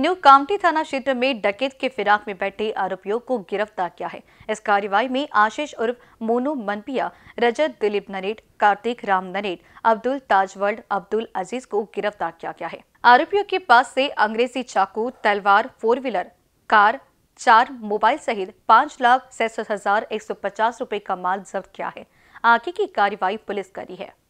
new Kamptee थाना क्षेत्र में डकैत के फिराक में बैठे आरोपियों को गिरफ्तार किया है इस कार्रवाई में आशीष उर्फ मोनू मनपिया रजत दिलीप नरेट कार्तिक राम नरेट अब्दुल ताजवर्ल्ड अब्दुल अजीज को गिरफ्तार किया गया है आरोपियों के पास से अंग्रेजी चाकू तलवार फोर व्हीलर कार चार मोबाइल सहित पाँच लाख सैसठ हजार एक सौ पचास रूपए का माल जब्त किया है आगे की कार्रवाई पुलिस करी है